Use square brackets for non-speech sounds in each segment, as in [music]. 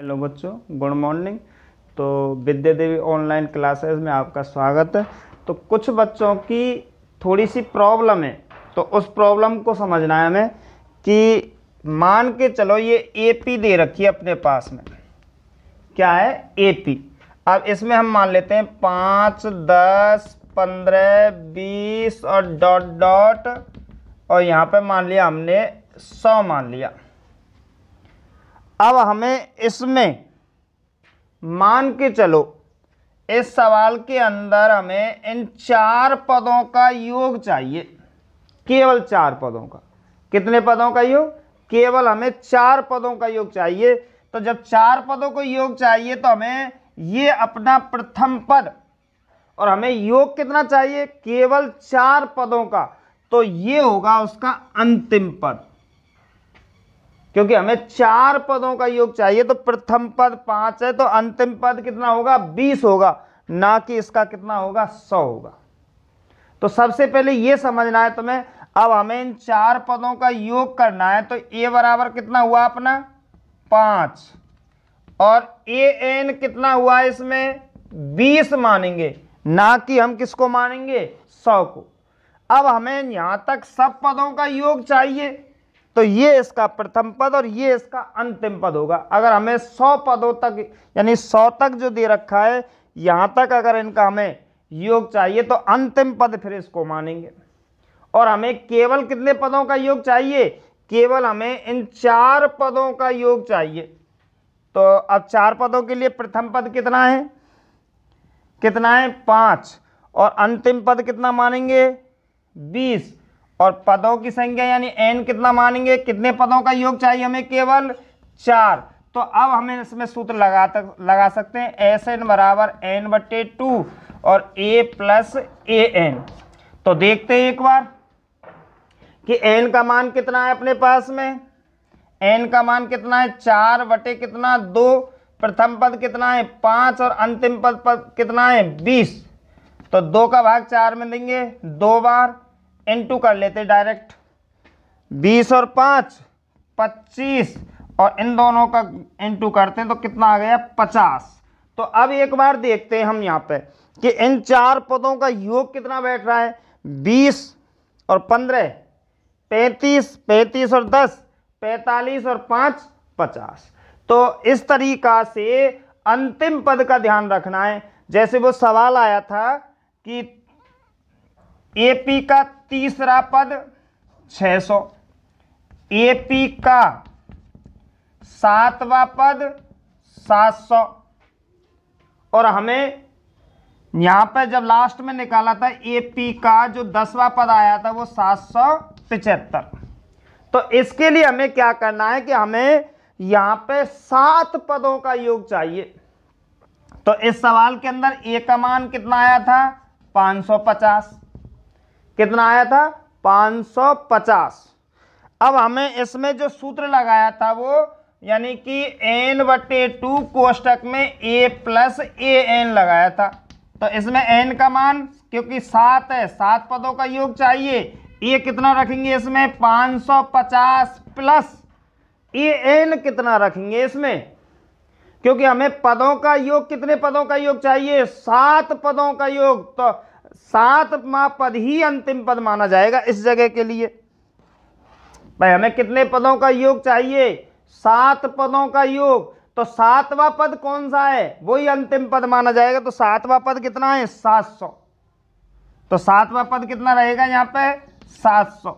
hello बच्चों good morning तो विद्या देवी online classes में आपका स्वागत है तो कुछ बच्चों की थोड़ी सी प्रॉब्लम है तो उस प्रॉब्लम को समझना है हमें कि मान के चलो ये एपी दे रखी है अपने पास में क्या है एपी अब इसमें हम मान लेते हैं पाँच दस पंद्रह बीस और डॉट डॉट और यहाँ पे मान लिया हमने सौ मान लिया अब हमें इसमें मान के चलो इस सवाल के अंदर हमें इन चार पदों का योग चाहिए केवल चार पदों का कितने पदों का योग केवल हमें चार पदों का योग चाहिए तो जब चार पदों को योग चाहिए तो हमें ये अपना प्रथम पद और हमें योग कितना चाहिए केवल चार पदों का तो ये होगा उसका अंतिम पद क्योंकि हमें चार पदों का योग चाहिए तो प्रथम पद पांच है तो अंतिम पद कितना होगा बीस होगा ना कि इसका कितना होगा सौ होगा तो सबसे पहले यह समझना है तुम्हें अब हमें इन चार पदों का योग करना है तो ए बराबर कितना हुआ अपना पांच और ए एन कितना हुआ इसमें बीस मानेंगे ना कि हम किसको मानेंगे सौ को अब हमें यहां तक सब पदों का योग चाहिए तो ये इसका प्रथम पद और ये इसका अंतिम पद होगा अगर हमें सौ पदों तक यानी सौ तक जो दे रखा है यहां तक अगर इनका हमें योग चाहिए तो अंतिम पद फिर इसको मानेंगे और हमें केवल कितने पदों का योग चाहिए केवल हमें इन चार पदों का योग चाहिए तो अब चार पदों के लिए प्रथम पद कितना है कितना है पांच और अंतिम पद कितना मानेंगे बीस और पदों की संख्या यानी एन कितना मानेंगे कितने पदों का योग चाहिए हमें केवल चार तो अब हमें इसमें सूत्र लगा तक लगा सकते हैं एस एन बराबर एन बटे टू और ए प्लस ए एन तो देखते हैं एक बार कि एन का मान कितना है अपने पास में एन का मान कितना है चार बटे कितना दो प्रथम पद कितना है पाँच और अंतिम पद पद कितना है बीस तो दो का भाग चार में देंगे दो बार इनटू कर लेते डायरेक्ट बीस और पाँच पच्चीस और इन दोनों का इनटू करते हैं तो कितना आ गया पचास तो अब एक बार देखते हैं हम यहाँ पे कि इन चार पदों का योग कितना बैठ रहा है बीस और पंद्रह पैंतीस पैंतीस और दस पैंतालीस और पाँच पचास तो इस तरीका से अंतिम पद का ध्यान रखना है जैसे वो सवाल आया था कि एपी का तीसरा पद 600 एपी का सातवां पद 700 और हमें यहां पर जब लास्ट में निकाला था एपी का जो दसवां पद आया था वो सात सौ पिचहत्तर तो इसके लिए हमें क्या करना है कि हमें यहां पे सात पदों का योग चाहिए तो इस सवाल के अंदर एक का मान कितना आया था 550 कितना आया था 550 अब हमें इसमें जो सूत्र लगाया था वो यानी कि एन बटे टू कोष्टक में ए प्लस ए एन लगाया था तो इसमें एन का मान क्योंकि सात है सात पदों का योग चाहिए ये कितना रखेंगे इसमें 550 प्लस ए एन कितना रखेंगे इसमें क्योंकि हमें पदों का योग कितने पदों का योग चाहिए सात पदों का योग तो सातवा पद ही अंतिम पद माना जाएगा इस जगह के लिए भाई हमें कितने पदों का योग चाहिए सात पदों का योग तो सातवां पद कौन सा है वही अंतिम पद माना जाएगा तो सातवां पद कितना है सात सौ तो सातवां पद कितना रहेगा यहाँ पे सात सौ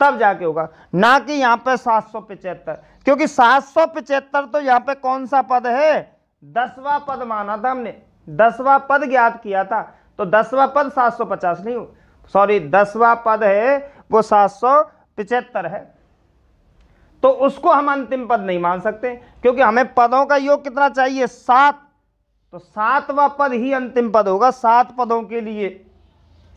तब जाके होगा ना कि यहां पे सात सौ पिचहत्तर क्योंकि सात सौ पिचहत्तर तो यहां पे कौन सा पद है दसवां पद माना था हमने दसवां पद ज्ञात किया था तो दसवा पद सात सौ पचास नहीं सॉरी दसवा पद है वो सात सौ पिछहत्तर है तो उसको हम अंतिम पद नहीं मान सकते क्योंकि हमें पदों का योग कितना चाहिए सात तो सातवा पद ही अंतिम पद होगा सात पदों के लिए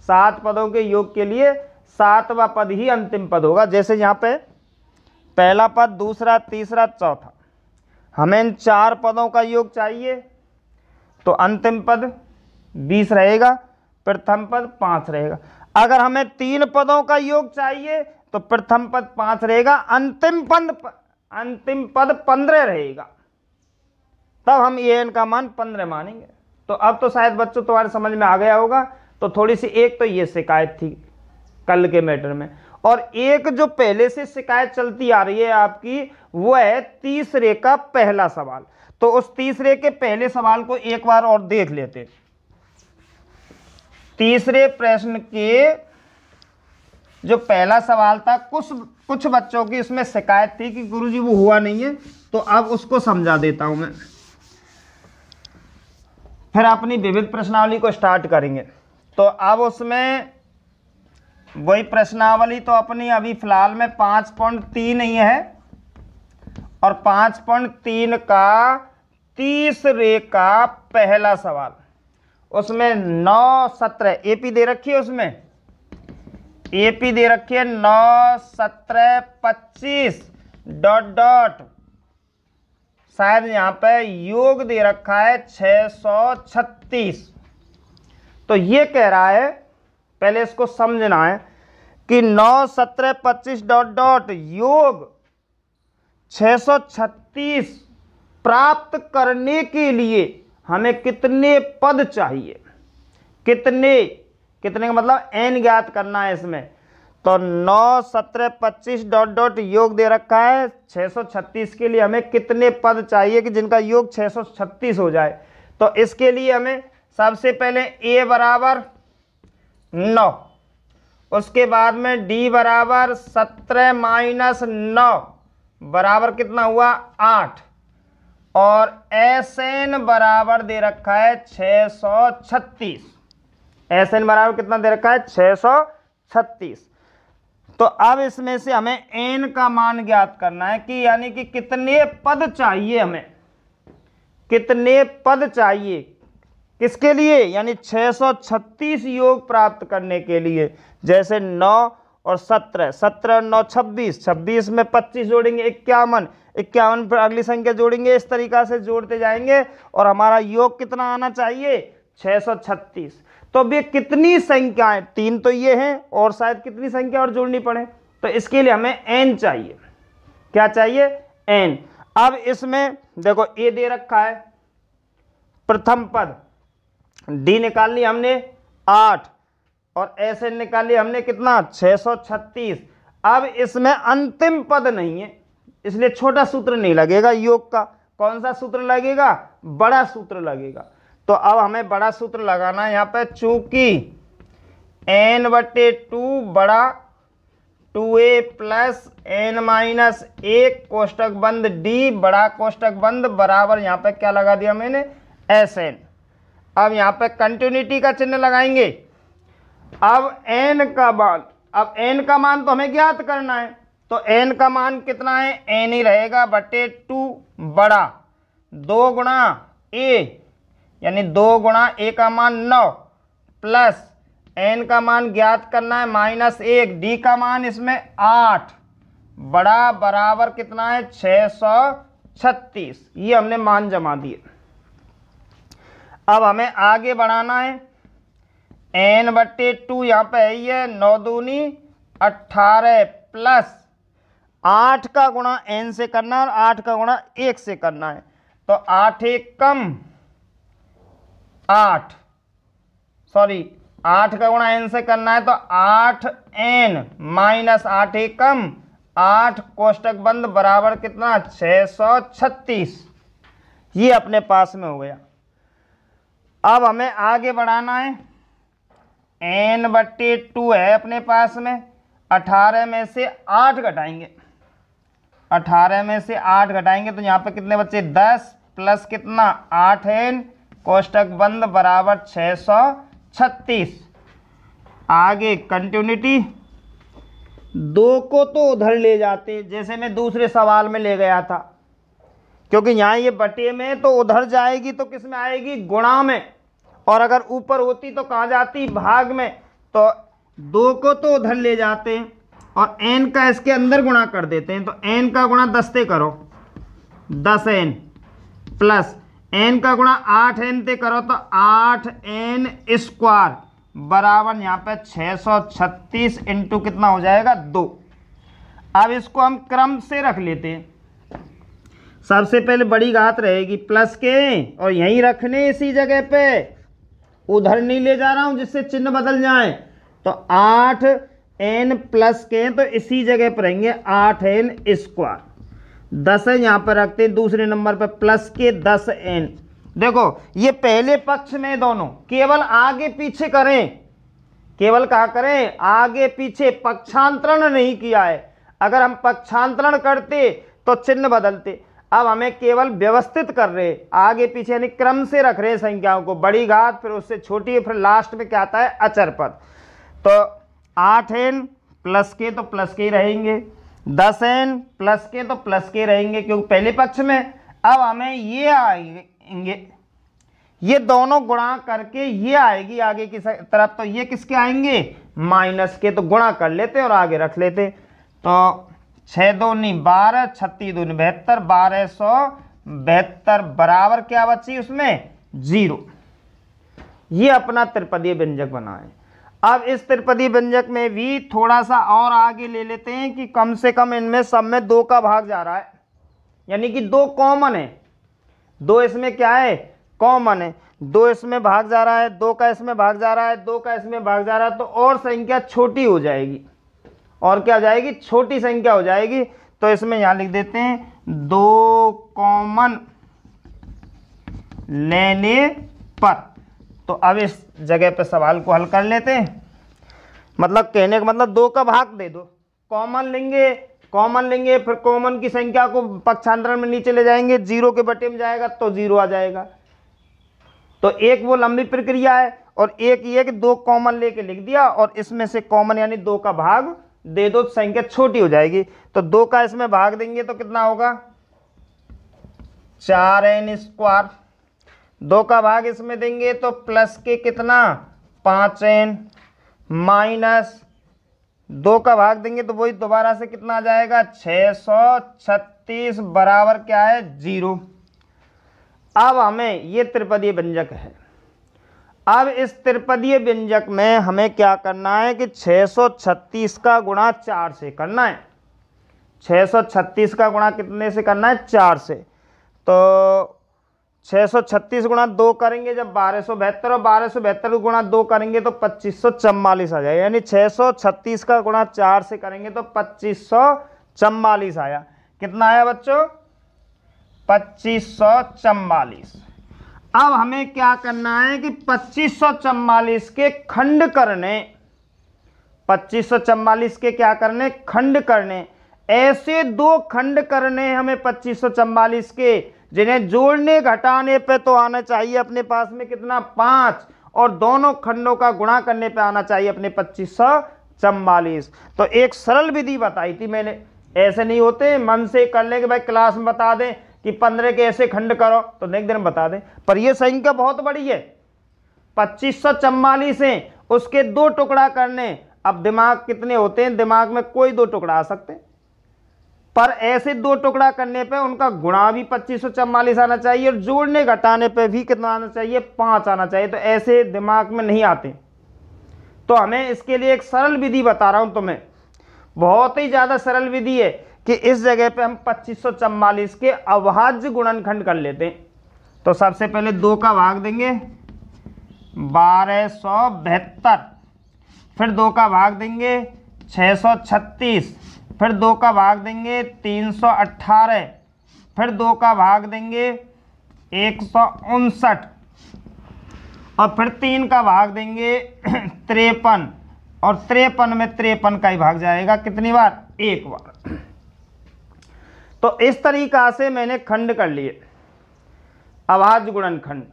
सात पदों के योग के लिए सातवा पद ही अंतिम पद होगा जैसे यहां पे पहला पद दूसरा तीसरा चौथा हमें इन चार पदों का योग चाहिए तो अंतिम पद बीस रहेगा प्रथम पद पांच रहेगा अगर हमें तीन पदों का योग चाहिए तो प्रथम पद पांच रहेगा अंतिम पद अंतिम पद पंद्रह रहेगा तब हम ए एन का मान पंद्रह मानेंगे तो अब तो शायद बच्चों तुम्हारे समझ में आ गया होगा तो थोड़ी सी एक तो ये शिकायत थी कल के मैटर में और एक जो पहले से शिकायत चलती आ रही है आपकी वो है तीसरे का पहला सवाल तो उस तीसरे के पहले सवाल को एक बार और देख लेते हैं तीसरे प्रश्न के जो पहला सवाल था कुछ कुछ बच्चों की इसमें शिकायत थी कि गुरुजी वो हुआ नहीं है तो अब उसको समझा देता हूं मैं फिर अपनी विविध प्रश्नावली को स्टार्ट करेंगे तो अब उसमें वही प्रश्नावली तो अपनी अभी फिलहाल में पाँच पॉइंट तीन ही है और पाँच पॉइंट तीन का तीसरे का पहला सवाल उसमें नौ सत्रह ए पी दे रखी है उसमें ए पी दे रखी है नौ सत्रह पच्चीस डॉट डॉट शायद यहाँ पे योग दे रखा है छः सौ छत्तीस तो ये कह रहा है पहले इसको समझना है कि नौ सत्रह पच्चीस डॉट डॉट योग छः सौ छत्तीस प्राप्त करने के लिए हमें कितने पद चाहिए कितने कितने का मतलब एन ज्ञात करना है इसमें तो नौ सत्रह पच्चीस डॉट डॉट योग दे रखा है 636 के लिए हमें कितने पद चाहिए कि जिनका योग 636 हो जाए तो इसके लिए हमें सबसे पहले ए बराबर नौ उसके बाद में डी बराबर सत्रह माइनस नौ बराबर कितना हुआ आठ और एस एन बराबर दे रखा है 636 एस एन बराबर कितना दे रखा है 636 तो अब इसमें से हमें एन का मान ज्ञात करना है कि यानी कि कितने पद चाहिए हमें कितने पद चाहिए किसके लिए यानी 636 योग प्राप्त करने के लिए जैसे 9 और 17 17 9 26 26 में 25 जोड़ेंगे इक्यावन इक्यावन पर अगली संख्या जोड़ेंगे इस तरीका से जोड़ते जाएंगे और हमारा योग कितना आना चाहिए 636 तो अब ये कितनी संख्याएं तीन तो ये हैं और शायद कितनी संख्या और जोड़नी पड़े तो इसके लिए हमें एन चाहिए क्या चाहिए एन अब इसमें देखो ए दे रखा है प्रथम पद डी निकाल ली हमने आठ और ऐसे निकाली हमने कितना 636 अब इसमें अंतिम पद नहीं है इसलिए छोटा सूत्र नहीं लगेगा योग का कौन सा सूत्र लगेगा बड़ा सूत्र लगेगा तो अब हमें बड़ा सूत्र लगाना है यहाँ पर चूंकि एन बटे टू बड़ा two A plus N minus एक कोष्टक बंद डी बड़ा कोष्टक बंद बराबर यहाँ पर क्या लगा दिया मैंने एस एन अब यहाँ पर कंटिन्यूटी का चिन्ह लगाएंगे अब एन का बाद अब एन का मान तो हमें ज्ञात करना है तो एन का मान कितना है एन ही रहेगा बटे टू बड़ा दो गुणा ए यानी दो गुणा ए का मान नौ प्लस एन का मान ज्ञात करना है माइनस एक डी का मान इसमें आठ बड़ा बराबर कितना है छः सौ छत्तीस ये हमने मान जमा दिए अब हमें आगे बढ़ाना है एन बटे टू यहाँ पे है ये नौ दूनी अट्ठारह प्लस आठ का गुणा एन से करना है और आठ का गुणा एक से करना है तो आठ एक कम आठ सॉरी आठ का गुणा एन से करना है तो आठ एन माइनस आठ एक कम आठ कोष्टक बंद बराबर कितना छ सौ छत्तीस ये अपने पास में हो गया अब हमें आगे बढ़ाना है एन बट्टे टू है अपने पास में अठारह में से आठ घटाएंगे अठारह में से आठ घटाएंगे तो यहाँ पर कितने बच्चे दस प्लस कितना आठ एन कोष्टक बंद बराबर छः सौ छत्तीस आगे कंटिन्यूटी दो को तो उधर ले जाते जैसे मैं दूसरे सवाल में ले गया था क्योंकि यहाँ ये बटे में तो उधर जाएगी तो किस में आएगी गुणा में और अगर ऊपर होती तो कहाँ जाती भाग में तो दो को तो उधर ले जाते और एन का इसके अंदर गुणा कर देते हैं तो एन का गुणा दस से करो दस एन प्लस एन का गुणा आठ एन ते करो तो आठ एन स्क्वायर बराबर यहाँ पे छः सौ छत्तीस इंटू कितना हो जाएगा दो अब इसको हम क्रम से रख लेते हैं सबसे पहले बड़ी घात रहेगी प्लस के और यहीं रखने इसी जगह पे उधर नहीं ले जा रहा हूँ जिससे चिन्ह बदल जाए तो आठ एन प्लस के हैं तो इसी जगह पर रहेंगे आठ एन स्क्वायर दस है यहाँ पर रखते हैं दूसरे नंबर पर प्लस के दस एन देखो ये पहले पक्ष में दोनों केवल आगे पीछे करें केवल कहा करें आगे पीछे पक्षांतरण नहीं किया है अगर हम पक्षांतरण करते तो चिन्ह बदलते अब हमें केवल व्यवस्थित कर रहे आगे पीछे यानी क्रम से रख रहे संख्याओं को बड़ी घात फिर उससे छोटी फिर लास्ट में क्या आता है अचर पद तो आठ एन प्लस के तो प्लस के ही रहेंगे दस एन प्लस के तो प्लस के रहेंगे क्योंकि पहले पक्ष में अब हमें ये आएंगे ये दोनों गुणा करके ये आएगी आगे की तरफ तो ये किसके आएंगे माइनस के तो गुणा कर लेते और आगे रख लेते तो छः दूनी बारह छत्तीस दूनी बहत्तर बारह सौ बहत्तर बराबर क्या बची उसमें जीरो ये अपना त्रिपदीय व्यंजक बनाए अब इस त्रिपदी व्यंजक में भी थोड़ा सा और आगे ले लेते हैं कि कम से कम इनमें सब में दो का भाग जा रहा है यानी कि दो कॉमन है दो इसमें क्या है कॉमन है दो इसमें भाग जा रहा है दो का इसमें भाग जा रहा है दो का इसमें भाग जा रहा है तो और संख्या छोटी हो जाएगी और क्या हो जाएगी छोटी संख्या हो जाएगी तो इसमें यहाँ लिख देते हैं दो कॉमन लेने पर तो अब इस जगह पे सवाल को हल कर लेते हैं मतलब कहने का मतलब दो का भाग दे दो कॉमन लेंगे कॉमन लेंगे फिर कॉमन की संख्या को पक्षांतरण में नीचे ले जाएंगे जीरो के बटे में जाएगा तो जीरो आ जाएगा तो एक वो लंबी प्रक्रिया है और एक ये कि दो कॉमन लेके लिख दिया और इसमें से कॉमन यानी दो का भाग दे दो तो संख्या छोटी हो जाएगी तो दो का इसमें भाग देंगे तो कितना होगा चार एन स्क्वायर दो का भाग इसमें देंगे तो प्लस के कितना पाँच एन माइनस दो का भाग देंगे तो वही दोबारा से कितना आ जाएगा छः सौ छत्तीस बराबर क्या है जीरो अब हमें ये त्रिपदीय व्यंजक है अब इस त्रिपदीय व्यंजक में हमें क्या करना है कि 636 का गुणा चार से करना है 636 का गुणा कितने से करना है चार से तो 636 सौ छत्तीस गुणा दो करेंगे जब बारह सौ बहत्तर और बारह सौ बहत्तर गुणा दो करेंगे तो पच्चीस सौ चम्बालीस आ जाएगा यानी छः सौ छत्तीस का गुणा चार से करेंगे तो पच्चीस सौ चम्बालीस आया कितना आया बच्चों पच्चीस सौ चम्बालीस अब हमें क्या करना है कि पच्चीस सौ चम्बालीस के खंड करने पच्चीस सौ चम्बालीस के क्या करने खंड करने ऐसे दो खंड करने हमें पच्चीस सौ चम्बालीस के जिन्हें जोड़ने घटाने पे तो आना चाहिए अपने पास में कितना पांच और दोनों खंडों का गुणा करने पे आना चाहिए अपने पच्चीस सौ चम्बालीस तो एक सरल विधि बताई थी मैंने ऐसे नहीं होते मन से कर ले कि भाई क्लास में बता दें कि पंद्रह के ऐसे खंड करो तो नेक्स्ट दिन बता दें पर यह संख्या बहुत बड़ी है पच्चीस सौ चम्बालीस है उसके दो टुकड़ा करने अब दिमाग कितने होते हैं दिमाग में कोई दो टुकड़ा आ सकते हैं पर ऐसे दो टुकड़ा करने पे उनका गुणा भी पच्चीस सौ चवालीस आना चाहिए और जोड़ने घटाने पे भी कितना आना चाहिए पाँच आना चाहिए तो ऐसे दिमाग में नहीं आते तो हमें इसके लिए एक सरल विधि बता रहा हूँ तुम्हें बहुत ही ज़्यादा सरल विधि है कि इस जगह पे हम पच्चीस सौ चवालीस के अभाज्य गुणनखंड कर लेते हैं तो सबसे पहले दो का भाग देंगे बारह सौ बहत्तर फिर दो का भाग देंगे छः सौ छत्तीस फिर दो का भाग देंगे तीन सौ अट्ठारह फिर दो का भाग देंगे एक सौ उनसठ और फिर तीन का भाग देंगे [clears throat] त्रेपन और त्रेपन में त्रेपन का ही भाग जाएगा कितनी बार एक बार तो इस तरीका से मैंने खंड कर लिए अभाज्य गुणन खंड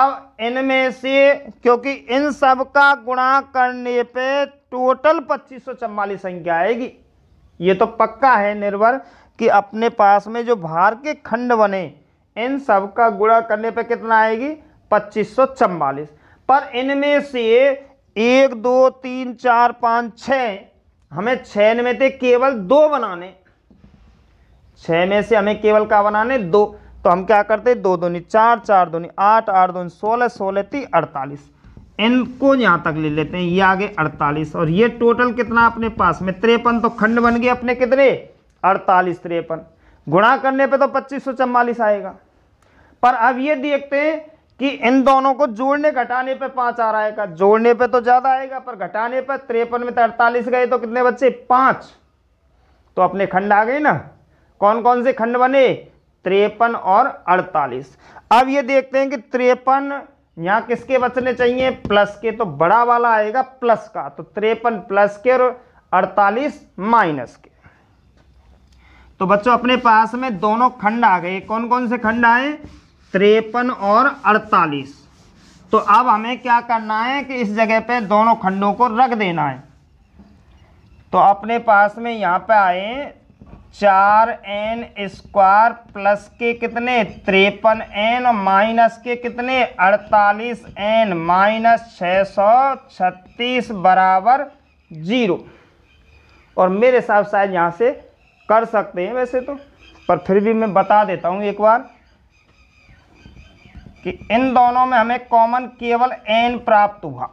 अब इनमें से क्योंकि इन सब का गुणा करने पे टोटल पच्चीस संख्या आएगी ये तो पक्का है निर्भर कि अपने पास में जो भार के खंड बने इन सब का गुणा करने पर कितना आएगी पच्चीस सौ चवालीस पर इनमें से एक दो तीन चार पाँच छः हमें छः में थे केवल दो बनाने छः में से हमें केवल का बनाने दो तो हम क्या करते दो दूनी चार चार दोनी आठ आठ दो सोलह सोलह ती अड़तालीस एन को यहाँ तक ले लेते हैं ये आगे अड़तालीस और ये टोटल कितना अपने पास में त्रेपन तो खंड बन गए अपने कितने अड़तालीस त्रेपन गुणा करने पे तो पच्चीस सौ चवालीस आएगा पर अब ये देखते हैं कि इन दोनों को जोड़ने घटाने पे पाँच आ रहा है का जोड़ने पे तो ज़्यादा आएगा पर घटाने पर त्रेपन में तो अड़तालीस गए तो कितने बच्चे पाँच तो अपने खंड आ गए ना कौन कौन से खंड बने त्रेपन और अड़तालीस अब ये देखते हैं कि त्रेपन यहाँ किसके बचने चाहिए प्लस के तो बड़ा वाला आएगा प्लस का तो त्रेपन प्लस के और अड़तालीस माइनस के तो बच्चों अपने पास में दोनों खंड आ गए कौन कौन से खंड आए त्रेपन और अड़तालीस तो अब हमें क्या करना है कि इस जगह पे दोनों खंडों को रख देना है तो अपने पास में यहाँ पे आए चार एन स्क्वायर प्लस के कितने तिरपन एन माइनस के कितने अड़तालीस एन माइनस छः सौ छत्तीस बराबर जीरो और मेरे हिसाब आज यहाँ से कर सकते हैं वैसे तो पर फिर भी मैं बता देता हूँ एक बार कि इन दोनों में हमें कॉमन केवल एन प्राप्त हुआ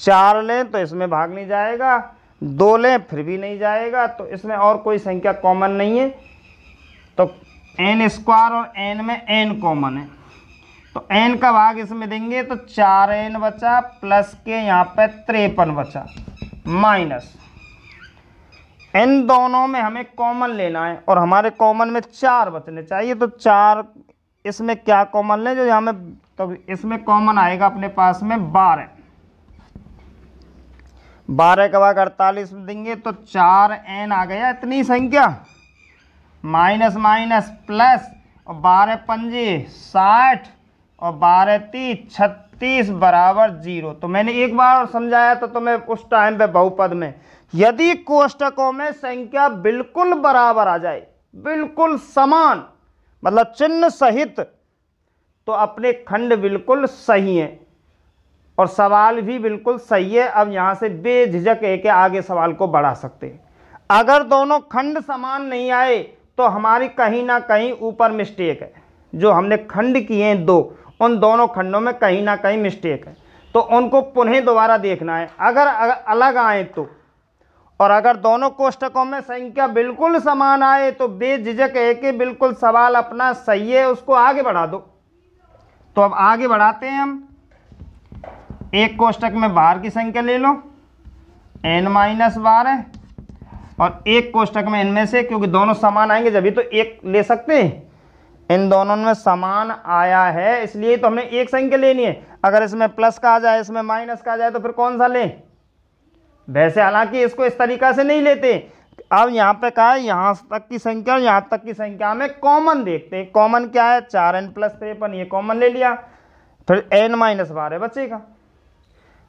चार लें तो इसमें भाग नहीं जाएगा दो लें फिर भी नहीं जाएगा तो इसमें और कोई संख्या कॉमन नहीं है तो एन स्क्वायर और एन में एन कॉमन है तो एन का भाग इसमें देंगे तो चार एन बचा प्लस के यहाँ पर त्रेपन बचा माइनस इन दोनों में हमें कॉमन लेना है और हमारे कॉमन में चार बचने चाहिए तो चार इसमें क्या कॉमन लें जो में तो इसमें कॉमन आएगा अपने पास में बारह बारह का भाग अड़तालीस में देंगे तो चार एन आ गया इतनी संख्या माइनस माइनस प्लस और बारह पंजे साठ और बारह तीस छत्तीस बराबर जीरो तो मैंने एक बार समझाया तो तुम्हें उस टाइम पे बहुपद में यदि कोष्टकों में संख्या बिल्कुल बराबर आ जाए बिल्कुल समान मतलब चिन्ह सहित तो अपने खंड बिल्कुल सही हैं और सवाल भी बिल्कुल सही है अब यहाँ से बेझिझक एक आगे सवाल को बढ़ा सकते हैं अगर दोनों खंड समान नहीं आए तो हमारी कहीं ना कहीं ऊपर मिस्टेक है जो हमने खंड किए हैं दो उन दोनों खंडों में कहीं ना कहीं मिस्टेक है तो उनको पुनः दोबारा देखना है अगर अलग आए तो और अगर दोनों कोष्टकों में संख्या बिल्कुल समान आए तो बेझिझक है कि बिल्कुल सवाल अपना सही है उसको आगे बढ़ा दो तो अब आगे बढ़ाते हैं हम एक कोष्टक में बाहर की संख्या ले लो एन माइनस बार है और एक कोष्टक में इनमें से क्योंकि दोनों समान आएंगे जब तो एक ले सकते इन दोनों में समान आया है इसलिए तो हमें एक संख्या लेनी है अगर इसमें प्लस का आ जाए इसमें माइनस का आ जाए तो फिर कौन सा ले वैसे हालांकि इसको इस तरीका से नहीं लेते अब यहाँ पे कहा है यहाँ तक की संख्या यहां यहाँ तक की संख्या में कॉमन देखते हैं कॉमन क्या है चार एन प्लस त्रेपन ये कॉमन ले लिया फिर एन माइनस बार बच्चे बचेगा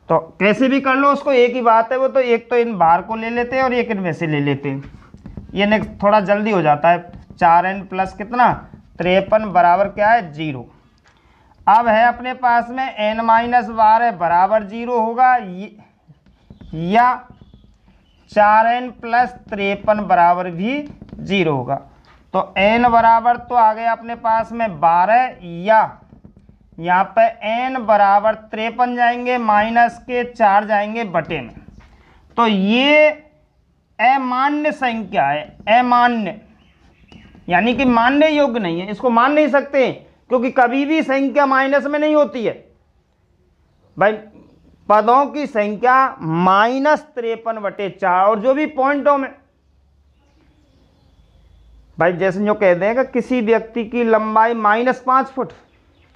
तो कैसे भी कर लो उसको एक ही बात है वो तो एक तो इन बार को ले लेते हैं और एक इनमें से ले लेते हैं ये नेक्स्ट थोड़ा जल्दी हो जाता है चार एन प्लस कितना त्रेपन बराबर क्या है जीरो अब है अपने पास में एन माइनस बारह बराबर जीरो होगा या चार एन प्लस त्रेपन बराबर भी जीरो होगा तो एन बराबर तो आ गया अपने पास में बारह या यहाँ पर एन बराबर त्रेपन जाएंगे माइनस के चार जाएंगे बटे में तो ये अमान्य संख्या है अमान्य यानी कि मान्य योग्य नहीं है इसको मान नहीं सकते क्योंकि कभी भी संख्या माइनस में नहीं होती है भाई पदों की संख्या माइनस त्रेपन बटे चार और जो भी पॉइंटों में भाई जैसे जो कह देगा किसी व्यक्ति की लंबाई माइनस पाँच फुट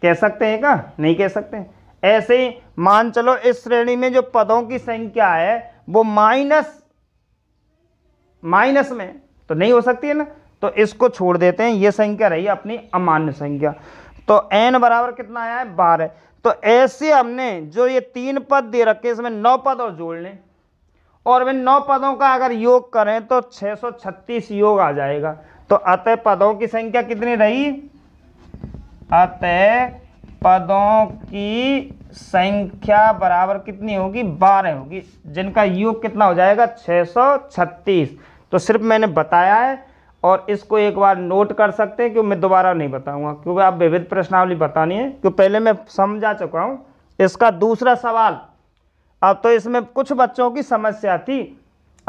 कह सकते हैं क्या नहीं कह सकते ऐसे ही मान चलो इस श्रेणी में जो पदों की संख्या है वो माइनस माइनस में तो नहीं हो सकती है ना तो इसको छोड़ देते हैं ये संख्या रही अपनी अमान्य संख्या तो एन बराबर कितना आया है बारह तो ऐसे हमने जो ये तीन पद दे रखे इसमें नौ पद और जोड़ लें और वे नौ पदों का अगर योग करें तो 636 योग आ जाएगा तो अतः पदों की संख्या कितनी रही अतः पदों की संख्या बराबर कितनी होगी बारह होगी जिनका योग कितना हो जाएगा छत्तीस तो सिर्फ मैंने बताया है और इसको एक बार नोट कर सकते हैं क्योंकि मैं दोबारा नहीं बताऊंगा क्योंकि आप विविध प्रश्नावली बतानी है क्योंकि पहले मैं समझा चुका हूँ इसका दूसरा सवाल अब तो इसमें कुछ बच्चों की समस्या थी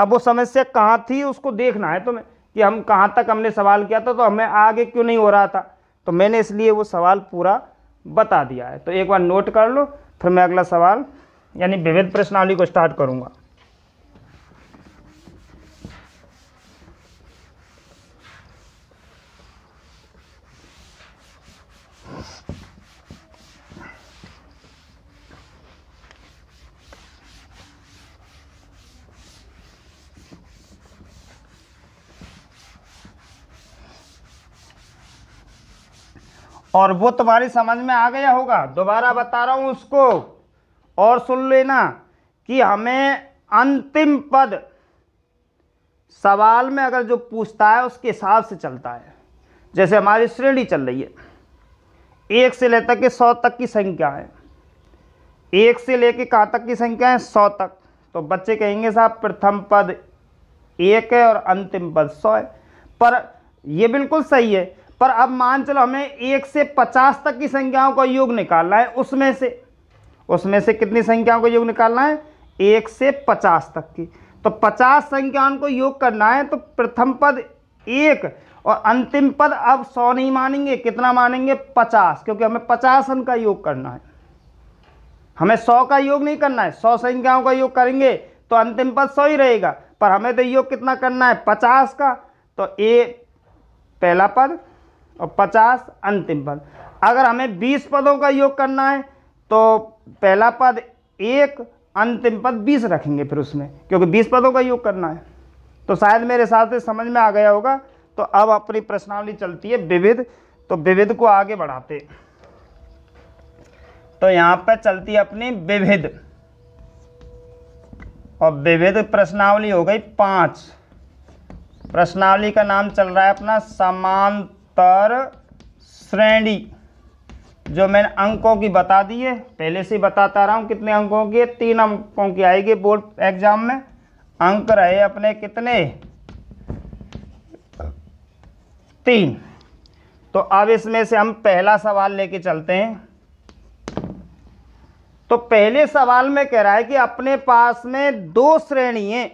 अब वो समस्या कहाँ थी उसको देखना है तुम्हें कि हम कहाँ तक हमने सवाल किया था तो हमें आगे क्यों नहीं हो रहा था तो मैंने इसलिए वो सवाल पूरा बता दिया है तो एक बार नोट कर लो फिर मैं अगला सवाल यानी विविध प्रश्नावली को स्टार्ट करूँगा और वो तुम्हारी समझ में आ गया होगा दोबारा बता रहा हूँ उसको और सुन लेना कि हमें अंतिम पद सवाल में अगर जो पूछता है उसके हिसाब से चलता है जैसे हमारी श्रेणी चल रही है एक से लेकर के सौ तक की संख्या है एक से लेकर कहाँ तक की संख्या है सौ तक तो बच्चे कहेंगे साहब प्रथम पद एक है और अंतिम पद सौ है पर यह बिल्कुल सही है पर अब मान चलो हमें एक से पचास तक की संख्याओं का योग निकालना है उसमें से उसमें से कितनी संख्याओं का योग निकालना है एक से पचास तक की तो पचास संख्याओं को योग करना है तो प्रथम पद एक और अंतिम पद अब सौ नहीं मानेंगे कितना मानेंगे पचास क्योंकि हमें पचास अंक का योग करना है हमें सौ का योग नहीं करना है सौ संख्याओं का योग करेंगे तो अंतिम पद सौ ही रहेगा पर हमें तो योग कितना करना है पचास का तो ए पहला पद और पचास अंतिम पद अगर हमें बीस पदों का योग करना है तो पहला पद एक अंतिम पद बीस रखेंगे फिर उसमें क्योंकि बीस पदों का योग करना है तो शायद मेरे हिसाब से समझ में आ गया होगा तो अब अपनी प्रश्नावली चलती है विविध तो विविध को आगे बढ़ाते तो यहाँ पर चलती है अपनी विविध और विविध प्रश्नावली हो गई पांच प्रश्नावली का नाम चल रहा है अपना समान उत्तर श्रेणी जो मैंने अंकों की बता दी है पहले से बताता रहा हूँ कितने अंकों की है तीन अंकों की आएगी बोर्ड एग्जाम में अंक रहे अपने कितने तीन तो अब इसमें से हम पहला सवाल लेके चलते हैं तो पहले सवाल में कह रहा है कि अपने पास में दो श्रेणी हैं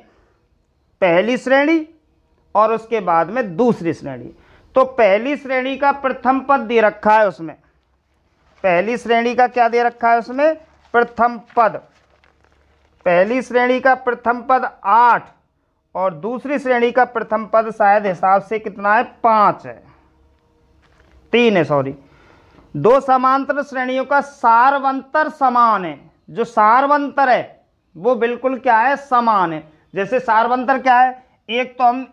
पहली श्रेणी और उसके बाद में दूसरी श्रेणी तो पहली श्रेणी का प्रथम पद दे रखा है उसमें पहली श्रेणी का क्या दे रखा है उसमें प्रथम पद पहली श्रेणी का प्रथम पद आठ और दूसरी श्रेणी का प्रथम पद शायद हिसाब से कितना है पाँच है तीन है सॉरी दो समांतर श्रेणियों का सारवंतर समान है जो सारवंतर है वो बिल्कुल क्या है समान है जैसे सारवंतर क्या है एक तो हम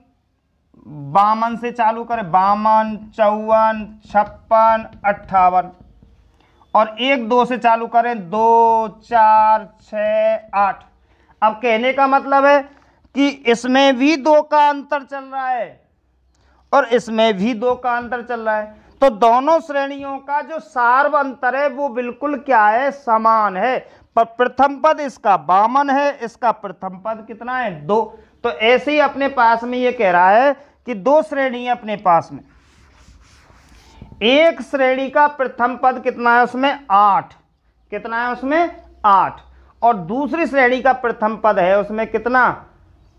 बामन से चालू करें बामन चौवन छप्पन अट्ठावन और एक दो से चालू करें दो चार छ आठ अब कहने का मतलब है कि इसमें भी दो का अंतर चल रहा है और इसमें भी दो का अंतर चल रहा है तो दोनों श्रेणियों का जो सार्व अंतर है वो बिल्कुल क्या है समान है पर प्रथम पद इसका बामन है इसका प्रथम पद कितना है दो तो ऐसे ही अपने पास में ये कह रहा है कि दो श्रेणी अपने पास में एक श्रेणी का प्रथम पद कितना है उसमें आठ कितना है उसमें आठ और दूसरी श्रेणी का प्रथम पद है उसमें कितना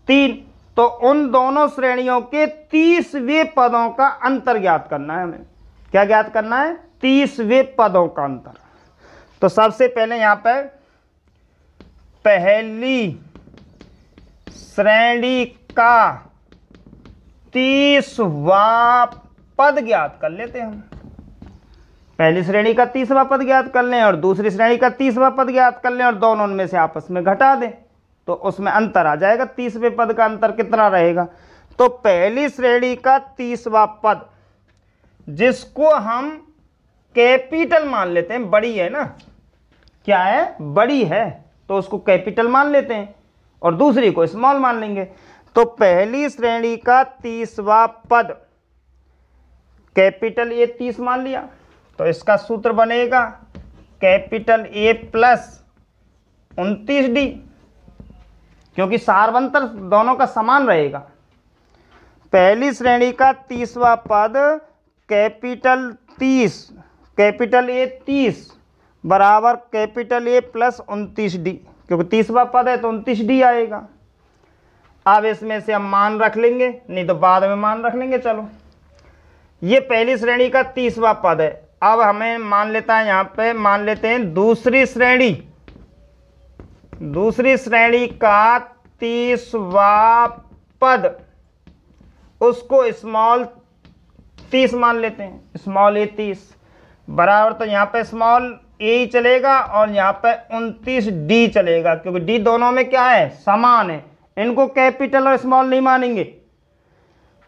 तीन तो उन दोनों श्रेणियों के तीसवे पदों का अंतर ज्ञात करना है हमें क्या ज्ञात करना है तीसवें पदों का अंतर तो सबसे पहले यहां पर पहली श्रेणी का तीसवा पद ज्ञात कर लेते हैं पहली श्रेणी का तीसवा पद ज्ञात कर लें और दूसरी श्रेणी का तीसवा पद ज्ञात कर लें और दोनों में से आपस में घटा दें तो उसमें अंतर आ जाएगा तीसवें पद का अंतर कितना रहेगा तो पहली श्रेणी का तीसवा पद जिसको हम कैपिटल मान लेते हैं बड़ी है ना क्या है बड़ी है तो उसको कैपिटल मान लेते हैं और दूसरी को स्मॉल मान लेंगे तो पहली श्रेणी का तीसवा पद कैपिटल ए तीस मान लिया तो इसका सूत्र बनेगा कैपिटल ए प्लस उनतीस डी क्योंकि सार्वंतर दोनों का समान रहेगा पहली श्रेणी का तीसवा पद कैपिटल तीस कैपिटल ए तीस बराबर कैपिटल ए प्लस उनतीस डी क्योंकि तीसवा पद है तो उनतीस डी आएगा अब इसमें से हम मान रख लेंगे नहीं तो बाद में मान रख लेंगे चलो ये पहली श्रेणी का तीसवा पद है अब हमें मान लेता है यहाँ पे मान लेते हैं दूसरी श्रेणी दूसरी श्रेणी का तीसवा पद उसको स्मॉल तीस मान लेते हैं स्मॉल ए तीस बराबर तो यहाँ पे स्मॉल ए चलेगा और यहाँ पे उनतीस डी चलेगा क्योंकि डी दोनों में क्या है समान है इनको कैपिटल और स्मॉल नहीं मानेंगे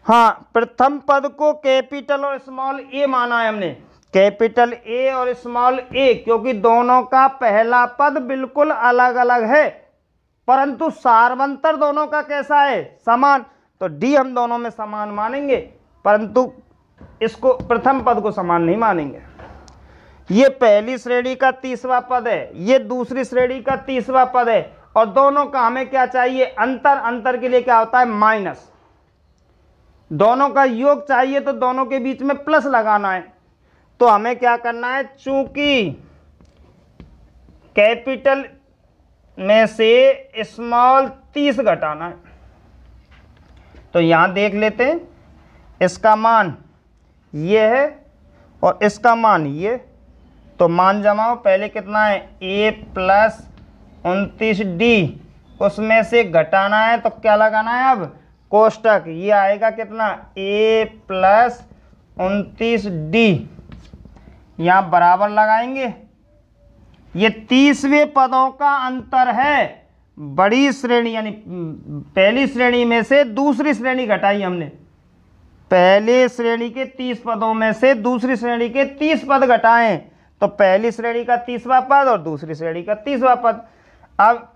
हाँ प्रथम पद को कैपिटल और स्मॉल ए माना है हमने कैपिटल ए और स्मॉल ए क्योंकि दोनों का पहला पद बिल्कुल अलग अलग है परंतु सार्वंतर दोनों का कैसा है समान तो डी हम दोनों में समान मानेंगे परंतु इसको प्रथम पद को समान नहीं मानेंगे ये पहली श्रेणी का तीसवा पद है ये दूसरी श्रेणी का तीसवा पद है और दोनों का हमें क्या चाहिए अंतर अंतर के लिए क्या होता है माइनस दोनों का योग चाहिए तो दोनों के बीच में प्लस लगाना है तो हमें क्या करना है चूंकि कैपिटल में से स्मॉल तीस घटाना है तो यहां देख लेते हैं इसका मान ये है और इसका मान ये तो मान जमाओ पहले कितना है ए प्लस उनतीस डी उसमें से घटाना है तो क्या लगाना है अब कोष्टक ये आएगा कितना ए प्लस उनतीस डी यहाँ बराबर लगाएंगे ये तीसवें पदों का अंतर है बड़ी श्रेणी यानी पहली श्रेणी में से दूसरी श्रेणी घटाई हमने पहले श्रेणी के तीस पदों में से दूसरी श्रेणी के तीस पद घटाएं तो पहली श्रेणी का तीसवा पद और दूसरी श्रेणी का तीसवा पद अब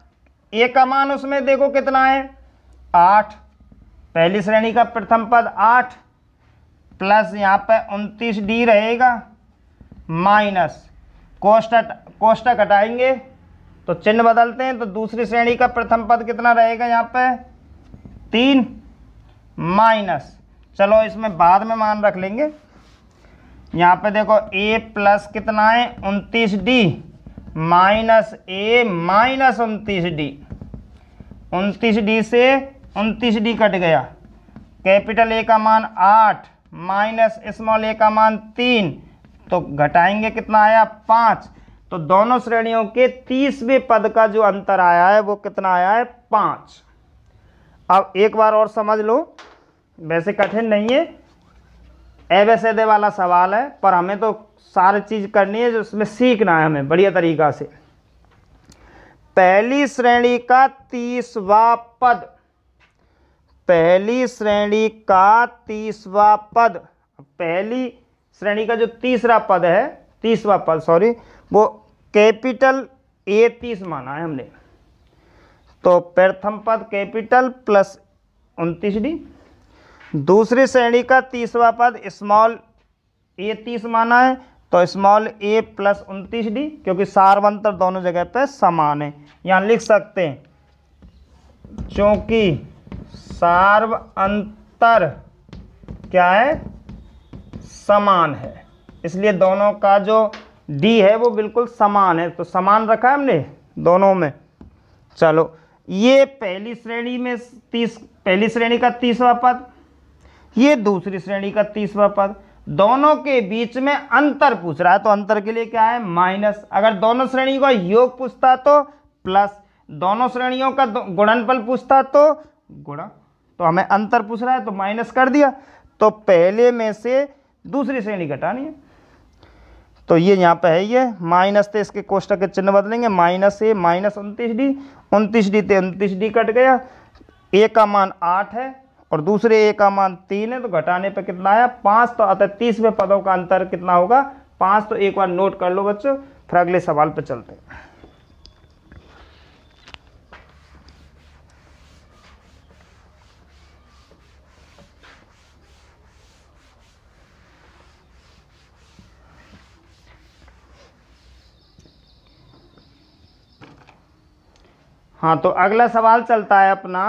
ए का मान उसमें देखो कितना है आठ पहली श्रेणी का प्रथम पद आठ प्लस यहाँ पर उनतीस डी रहेगा माइनस कोष्ट कोष्टक हटाएंगे तो चिन्ह बदलते हैं तो दूसरी श्रेणी का प्रथम पद कितना रहेगा यहाँ पे तीन माइनस चलो इसमें बाद में मान रख लेंगे यहाँ पे देखो ए प्लस कितना है उनतीस डी माइनस ए माइनस उनतीस डी उनतीस डी से उनतीस डी कट गया कैपिटल ए का मान आठ माइनस स्मॉल ए का मान तीन तो घटाएंगे कितना आया पाँच तो दोनों श्रेणियों के तीसवें पद का जो अंतर आया है वो कितना आया है पाँच अब एक बार और समझ लो वैसे कठिन नहीं है एवेसेदे वाला सवाल है पर हमें तो सारी चीज़ करनी है जो उसमें सीखना है हमें बढ़िया तरीक़ा से पहली श्रेणी का तीसवा पद पहली श्रेणी का तीसवा पद पहली श्रेणी का जो तीसरा पद है तीसवा पद सॉरी वो कैपिटल ए तीस माना है हमने तो प्रथम पद कैपिटल प्लस उनतीस डी दूसरी श्रेणी का तीसवा पद स्मॉल ए तीस माना है तो स्मॉल ए प्लस उनतीस डी क्योंकि सार्वंतर दोनों जगह पर समान है यहाँ लिख सकते हैं चूंकि सार्व अंतर क्या है समान है इसलिए दोनों का जो डी है वो बिल्कुल समान है तो समान रखा है हमने दोनों में चलो ये पहली श्रेणी में तीस पहली श्रेणी का तीसवा पद ये दूसरी श्रेणी का तीसवा पद दोनों के बीच में अंतर पूछ रहा है तो अंतर के लिए क्या है माइनस अगर दोनों श्रेणी का योग पूछता तो प्लस दोनों श्रेणियों का दो, गुणनफल पूछता तो गुणा तो हमें अंतर पूछ रहा है तो माइनस कर दिया तो पहले में से दूसरी श्रेणी घटानी है तो ये यहाँ पे है ये माइनस थे तो इसके कोष्टक के चिन्ह बदलेंगे माइनस ए माइनस उनतीस डी उनतीस डी थे तो उनतीस डी कट गया ए का मान आठ है और दूसरे ए का मान तीन है तो घटाने पर कितना आया पाँच तो अतः तीस में पदों का अंतर कितना होगा पाँच तो एक बार नोट कर लो बच्चों फिर अगले सवाल पर चलते हैं हाँ तो अगला सवाल चलता है अपना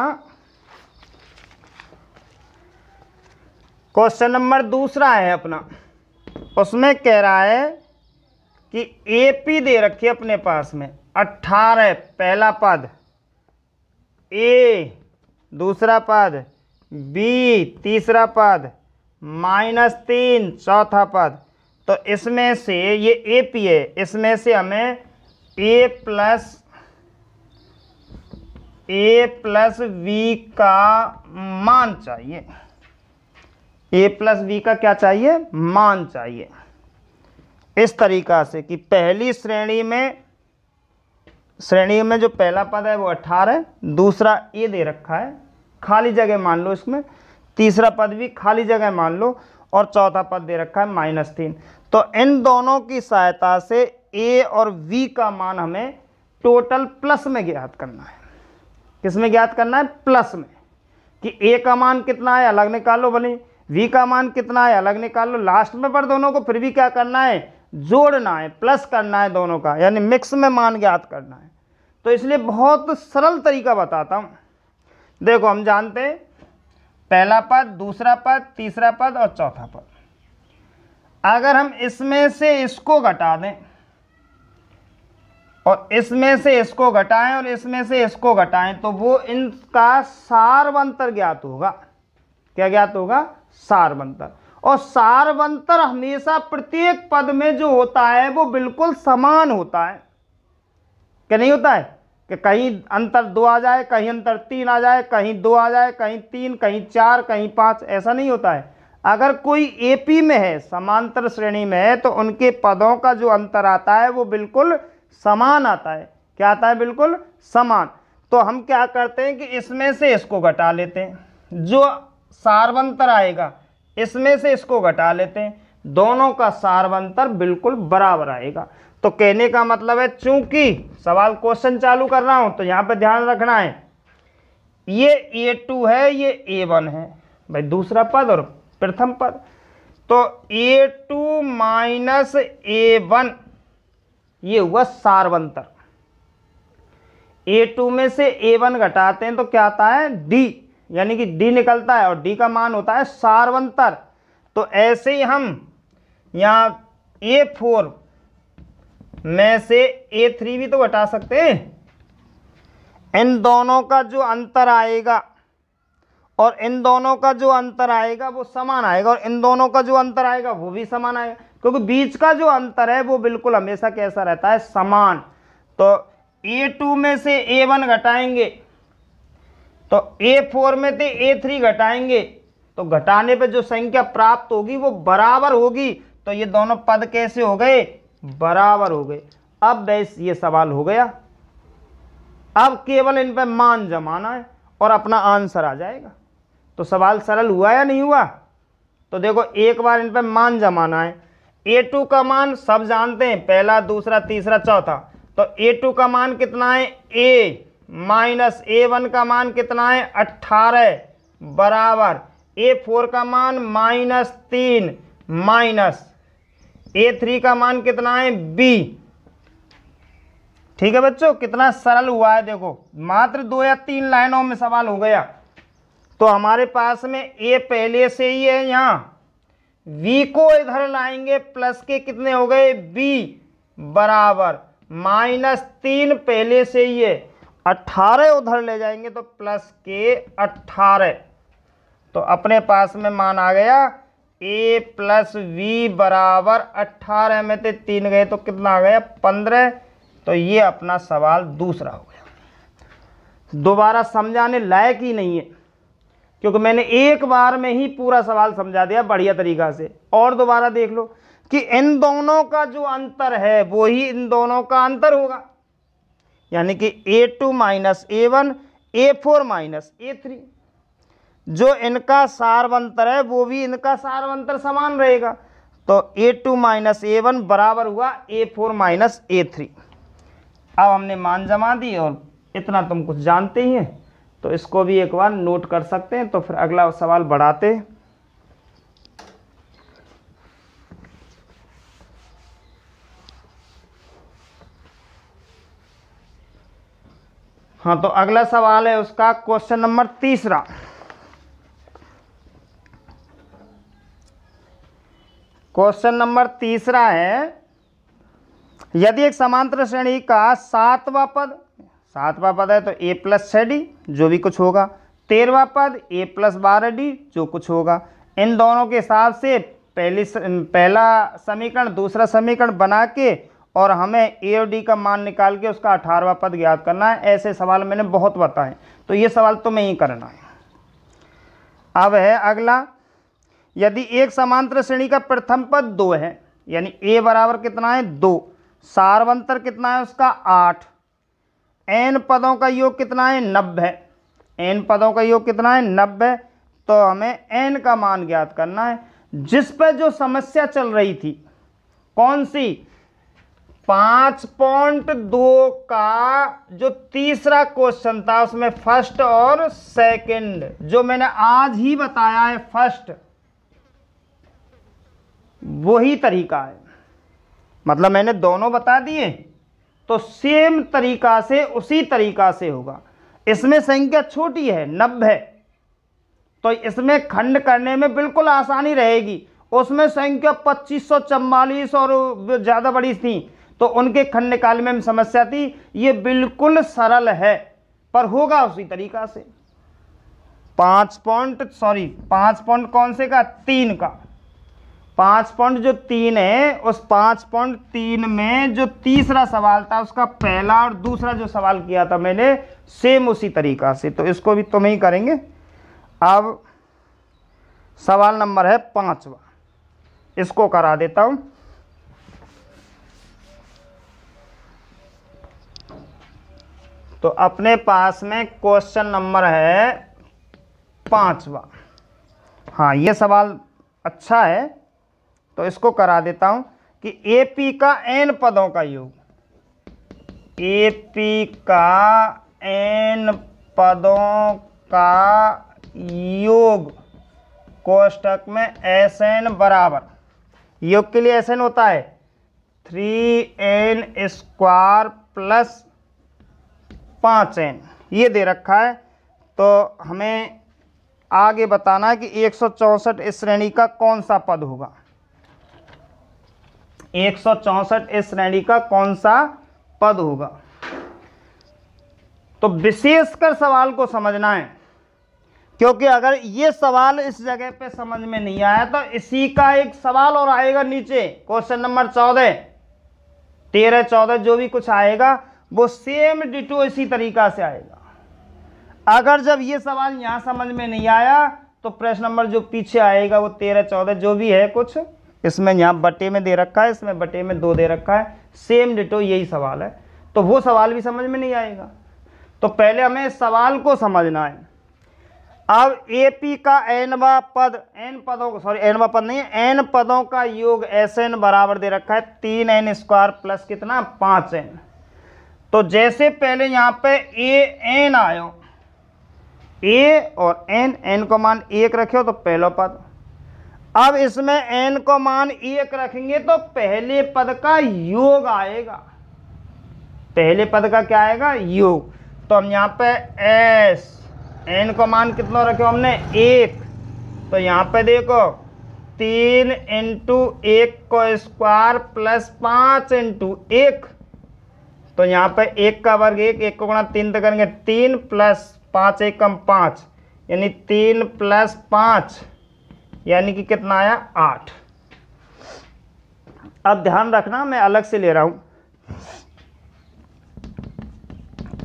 क्वेश्चन नंबर दूसरा है अपना उसमें कह रहा है कि एपी दे रखी अपने पास में अट्ठारह पहला पद ए दूसरा पद बी तीसरा पद माइनस तीन चौथा पद तो इसमें से ये ए पी है इसमें से हमें A plus A plus V का मान चाहिए ए प्लस बी का क्या चाहिए मान चाहिए इस तरीका से कि पहली श्रेणी में श्रेणी में जो पहला पद है वो अठारह है दूसरा ए दे रखा है खाली जगह मान लो इसमें तीसरा पद भी खाली जगह मान लो और चौथा पद दे रखा है माइनस तीन तो इन दोनों की सहायता से ए और वी का मान हमें टोटल प्लस में ज्ञात करना है किस में ज्ञात करना है प्लस में कि ए का मान कितना है अलग निकालो भले वी का मान कितना है अलग निकाल लो लास्ट में पर दोनों को फिर भी क्या करना है जोड़ना है प्लस करना है दोनों का यानी मिक्स में मान ज्ञात करना है तो इसलिए बहुत सरल तरीका बताता हूँ देखो हम जानते हैं पहला पद दूसरा पद तीसरा पद और चौथा पद अगर हम इसमें से इसको घटा दें और इसमें से इसको घटाएं और इसमें से इसको घटाएं तो वो इनका सार्वंतर ज्ञात होगा क्या ज्ञात होगा बंतर और बंतर हमेशा प्रत्येक पद में जो होता है वो बिल्कुल समान होता है क्या नहीं होता है कि कहीं अंतर दो आ जाए कहीं अंतर तीन आ जाए कहीं दो आ जाए कहीं तीन कहीं चार कहीं पाँच ऐसा नहीं होता है अगर कोई एपी में है समांतर श्रेणी में है तो उनके पदों का जो अंतर आता है वो बिल्कुल समान आता है क्या आता है बिल्कुल समान तो हम क्या करते हैं कि इसमें से इसको घटा लेते हैं जो सार्वंतर आएगा इसमें से इसको घटा लेते हैं दोनों का सार्वंतर बिल्कुल बराबर आएगा तो कहने का मतलब है चूंकि सवाल क्वेश्चन चालू कर रहा हूं तो यहां पर ध्यान रखना है ये ए टू है ये ए वन है भाई दूसरा पद और प्रथम पद तो A two minus A one ये हुआ सार्वंतर ए टू में से ए वन घटाते हैं तो क्या आता है डी यानी कि डी निकलता है और डी का मान होता है सार्वंतर तो ऐसे ही हम यहाँ ए फोर में से ए थ्री भी तो घटा सकते हैं इन दोनों का जो अंतर आएगा और इन दोनों का जो अंतर आएगा वो समान आएगा और इन दोनों का जो अंतर आएगा वो भी समान आएगा क्योंकि बीच का जो अंतर है वो बिल्कुल हमेशा कैसा रहता है समान तो ए टू में से ए वन घटाएंगे तो ए फोर में से थ्री घटाएंगे तो घटाने पर जो संख्या प्राप्त होगी वो बराबर होगी तो ये दोनों पद कैसे हो गए बराबर हो गए अब बैस ये सवाल हो गया अब केवल इन पर मान जमाना है और अपना आंसर आ जाएगा तो सवाल सरल हुआ या नहीं हुआ तो देखो एक बार इन पर मान जमाना है ए टू का मान सब जानते हैं पहला दूसरा तीसरा चौथा तो ए टू का मान कितना है ए माइनस ए वन का मान कितना है अट्ठारह बराबर ए फोर का मान माइनस तीन माइनस ए थ्री का मान कितना है बी ठीक है बच्चों कितना सरल हुआ है देखो मात्र दो या तीन लाइनों में सवाल हो गया तो हमारे पास में ए पहले से ही है यहाँ वी को इधर लाएंगे प्लस के कितने हो गए बी बराबर माइनस तीन पहले से ही है अट्ठारह उधर ले जाएंगे तो प्लस के अट्ठारह तो अपने पास में मान आ गया ए प्लस वी बराबर अट्ठारह में थे तीन गए तो कितना आ गया पंद्रह तो ये अपना सवाल दूसरा हो गया दोबारा समझाने लायक ही नहीं है क्योंकि मैंने एक बार में ही पूरा सवाल समझा दिया बढ़िया तरीका से और दोबारा देख लो कि इन दोनों का जो अंतर है वो ही इन दोनों का अंतर होगा यानी कि A two minus A one A four minus A three जो इनका सार्वंतर है वो भी इनका सार्वंतर समान रहेगा तो A two minus A one बराबर हुआ A four minus A three अब हमने मान जमा दी और इतना तुम कुछ जानते ही हैं तो इसको भी एक बार नोट कर सकते हैं तो फिर अगला सवाल बढ़ाते हैं हाँ तो अगला सवाल है उसका क्वेश्चन नंबर तीसरा क्वेश्चन नंबर तीसरा है यदि एक समांतर श्रेणी का सातवां पद सातवां पद है तो ए प्लस छः डी जो भी कुछ होगा तेरहवा पद ए प्लस बारह डी जो कुछ होगा इन दोनों के हिसाब से पहली पहला समीकरण दूसरा समीकरण बना के और हमें ए और डी का मान निकाल के उसका अठारहवा पद ज्ञात करना है ऐसे सवाल मैंने बहुत बताए तो ये सवाल तुम्हें तो ही करना है अब है अगला यदि एक समांतर श्रेणी का प्रथम पद दो है यानी ए बराबर कितना है दो सार्वंतर कितना है उसका आठ एन पदों का योग कितना है नब्बे एन पदों का योग कितना है नब्बे तो हमें एन का मान ज्ञात करना है जिस पर जो समस्या चल रही थी कौन सी पांच पॉइंट दो का जो तीसरा क्वेश्चन था उसमें फर्स्ट और सेकंड जो मैंने आज ही बताया है फर्स्ट वही तरीका है मतलब मैंने दोनों बता दिए तो सेम तरीका से उसी तरीका से होगा इसमें संख्या छोटी है नब्बे तो इसमें खंड करने में बिल्कुल आसानी रहेगी उसमें संख्या पच्चीस सौ और ज़्यादा बड़ी थी तो उनके खंड काल में समस्या थी ये बिल्कुल सरल है पर होगा उसी तरीका से पांच पॉइंट सॉरी पांच पॉइंट कौन से का तीन का पांच पॉइंट जो तीन है उस पांच पॉइंट तीन में जो तीसरा सवाल था उसका पहला और दूसरा जो सवाल किया था मैंने सेम उसी तरीका से तो इसको भी तुम ही करेंगे अब सवाल नंबर है पांचवा इसको करा देता हूं तो अपने पास में क्वेश्चन नंबर है पांचवा हाँ ये सवाल अच्छा है तो इसको करा देता हूँ कि ए पी का एन पदों का योग ए पी का एन पदों का योग कोष्टक में एस एन बराबर योग के लिए एस एन होता है थ्री एन स्क्वायर प्लस पाँच एन ये दे रखा है तो हमें आगे बताना है कि एक इस श्रेणी का कौन सा पद होगा एक इस श्रेणी का कौन सा पद होगा तो विशेषकर सवाल को समझना है क्योंकि अगर ये सवाल इस जगह पे समझ में नहीं आया तो इसी का एक सवाल और आएगा नीचे क्वेश्चन नंबर चौदह तेरह चौदह जो भी कुछ आएगा वो सेम डिटो इसी तरीका से आएगा अगर जब ये सवाल यहाँ समझ में नहीं आया तो प्रश्न नंबर जो पीछे आएगा वो तेरह चौदह जो भी है कुछ इसमें यहाँ बटे में दे रखा है इसमें बटे में दो दे रखा है सेम डिटो यही सवाल है तो वो सवाल भी समझ में नहीं आएगा तो पहले हमें सवाल को समझना है अब ए पी का एनवा पद एन पदों को सॉरी एनवा पद नहीं है एन पदों का योग एस एन बराबर दे रखा है तीन एन स्क्वायर प्लस कितना पाँच एन तो जैसे पहले यहाँ पे ए एन आयो ए और एन एन को मान एक रखे हो तो पहला पद अब इसमें एन को मान एक रखेंगे तो पहले पद का योग आएगा पहले पद का क्या आएगा योग तो हम यहाँ पे एस एन को मान कितना रखे हो हमने एक तो यहाँ पे देखो तीन इंटू एक को स्क्वायर प्लस पाँच इंटू एक तो यहाँ पर एक का वर्ग एक एक को गुणा तीन तो करेंगे तीन प्लस पाँच कम पाँच यानी तीन प्लस पाँच यानी कि कितना आया आठ अब ध्यान रखना मैं अलग से ले रहा हूँ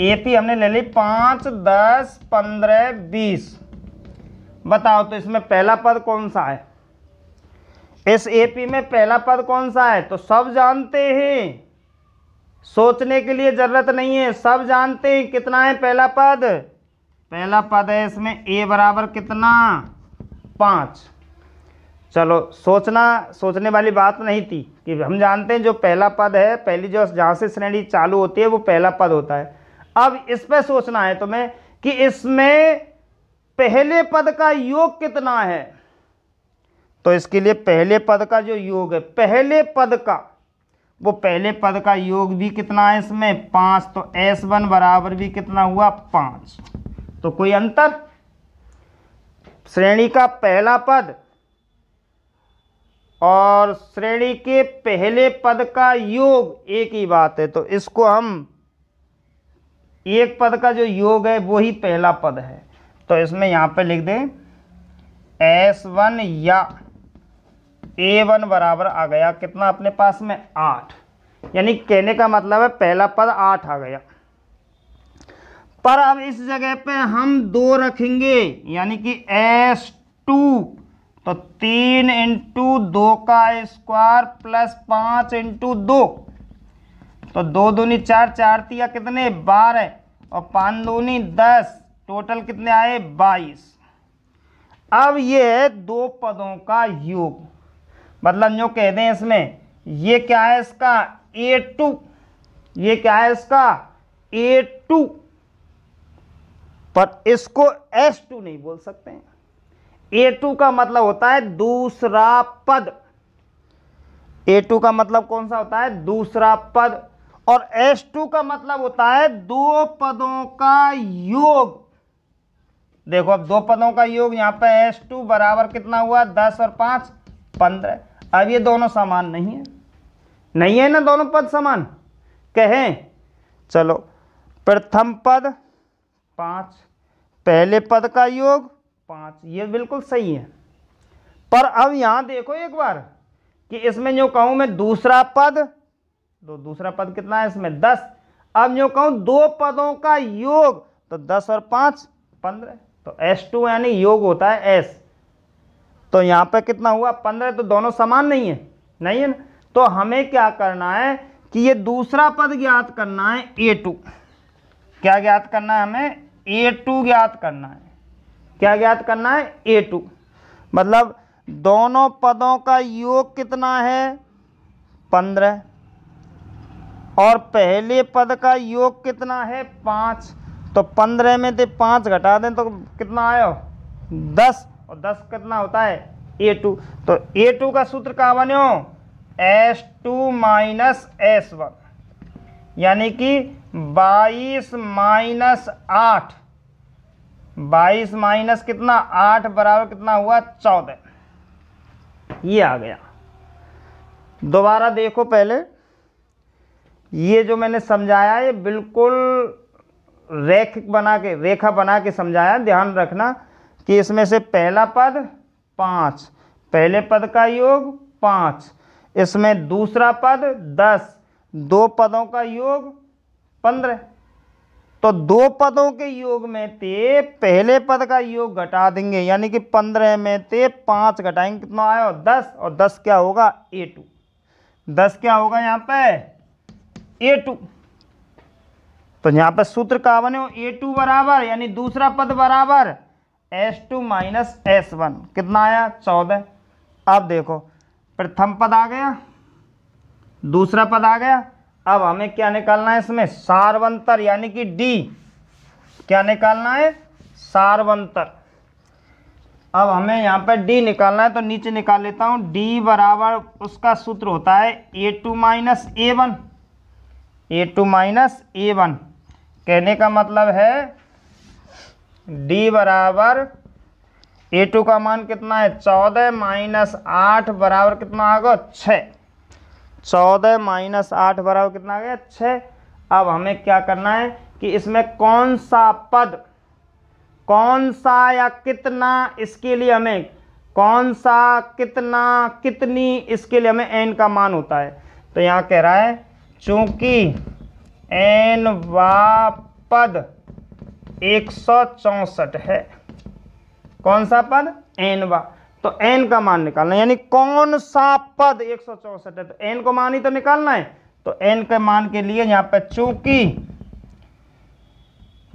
ए पी हमने ले ली पाँच दस पंद्रह बीस बताओ तो इसमें पहला पद कौन सा है इस एपी में पहला पद कौन सा है तो सब जानते हैं सोचने के लिए ज़रूरत नहीं है सब जानते हैं कितना है पहला पद पहला पद है इसमें ए बराबर कितना पाँच चलो सोचना सोचने वाली बात तो नहीं थी कि हम जानते हैं जो पहला पद है पहली जो जहाँ से श्रेणी चालू होती है वो पहला पद होता है अब इस पर सोचना है तुम्हें कि इसमें पहले पद का योग कितना है तो इसके लिए पहले पद का जो योग है पहले पद का वो पहले पद का योग भी कितना है इसमें पाँच तो एस वन बराबर भी कितना हुआ पाँच तो कोई अंतर श्रेणी का पहला पद और श्रेणी के पहले पद का योग एक ही बात है तो इसको हम एक पद का जो योग है वो ही पहला पद है तो इसमें यहाँ पे लिख दें एस वन या ए वन बराबर आ गया कितना अपने पास में आठ यानी कहने का मतलब है पहला पद आठ आ गया पर अब इस जगह पे हम दो रखेंगे यानी कि एस टू तो तीन इंटू दो का स्क्वायर प्लस पाँच इंटू दो तो दो दूनी चार चार तिया कितने बारह और पाँच दूनी दस टोटल कितने आए बाईस अब ये है दो पदों का योग मतलब जो कह दें इसमें ये क्या है इसका ए टू ये क्या है इसका ए टू पर इसको एस टू नहीं बोल सकते हैं ए टू का मतलब होता है दूसरा पद ए टू का मतलब कौन सा होता है दूसरा पद और एस टू का मतलब होता है दो पदों का योग देखो अब दो पदों का योग यहां पर एस टू बराबर कितना हुआ दस और पांच पंद्रह अब ये दोनों समान नहीं है नहीं है ना दोनों पद समान कहें चलो प्रथम पद पाँच पहले पद का योग पाँच ये बिल्कुल सही है पर अब यहाँ देखो एक बार कि इसमें जो कहूँ मैं दूसरा पद तो दूसरा पद कितना है इसमें दस अब जो कहूँ दो पदों का योग तो दस और पाँच पंद्रह तो एस टू यानी योग होता है एस तो यहाँ पर कितना हुआ पंद्रह तो दोनों समान नहीं है नहीं है ना तो हमें क्या करना है कि ये दूसरा पद ज्ञात करना है ए टू क्या ज्ञात करना है हमें ए टू ज्ञात करना है क्या ज्ञात करना है ए टू मतलब दोनों पदों का योग कितना है पंद्रह और पहले पद का योग कितना है पाँच तो पंद्रह में से पाँच घटा दें तो कितना आया हो दस और दस कितना होता है ए टू तो ए टू का सूत्र कहा बने हो S two minus S one यानी कि बाईस माइनस आठ बाईस माइनस कितना आठ बराबर कितना हुआ चौदह ये आ गया दोबारा देखो पहले ये जो मैंने समझाया ये बिल्कुल रेख बना के रेखा बना के समझाया ध्यान रखना कि इसमें से पहला पद पाँच पहले पद का योग पाँच इसमें दूसरा पद दस दो पदों का योग पंद्रह तो दो पदों के योग में ते पहले पद का योग घटा देंगे यानी कि पंद्रह में ते पाँच घटाएंगे कितना आया और दस और दस क्या होगा ए टू दस क्या होगा यहाँ पे ए टू तो यहाँ पे सूत्र का बने ए टू बराबर यानी दूसरा पद बराबर S two minus S one कितना आया चौदह अब देखो प्रथम पद आ गया दूसरा पद आ गया अब हमें क्या निकालना है इसमें सार्वंतर यानी कि डी क्या निकालना है सार्वंतर अब हमें यहाँ पर डी निकालना है तो नीचे निकाल लेता हूँ डी बराबर उसका सूत्र होता है A two minus A one A two minus A one कहने का मतलब है डी बराबर ए टू का मान कितना है चौदह माइनस आठ बराबर कितना आ गया छ चौदह माइनस आठ बराबर कितना आ गया छ अब हमें क्या करना है कि इसमें कौन सा पद कौन सा या कितना इसके लिए हमें कौन सा कितना कितनी इसके लिए हमें एन का मान होता है तो यहाँ कह रहा है चूंकि एन वा पद एक है कौन सा पद वा तो एन का मान निकालना यानी कौन सा पद एक है तो एन को मान ही तो निकालना है तो एन के मान के लिए यहाँ पर चूंकि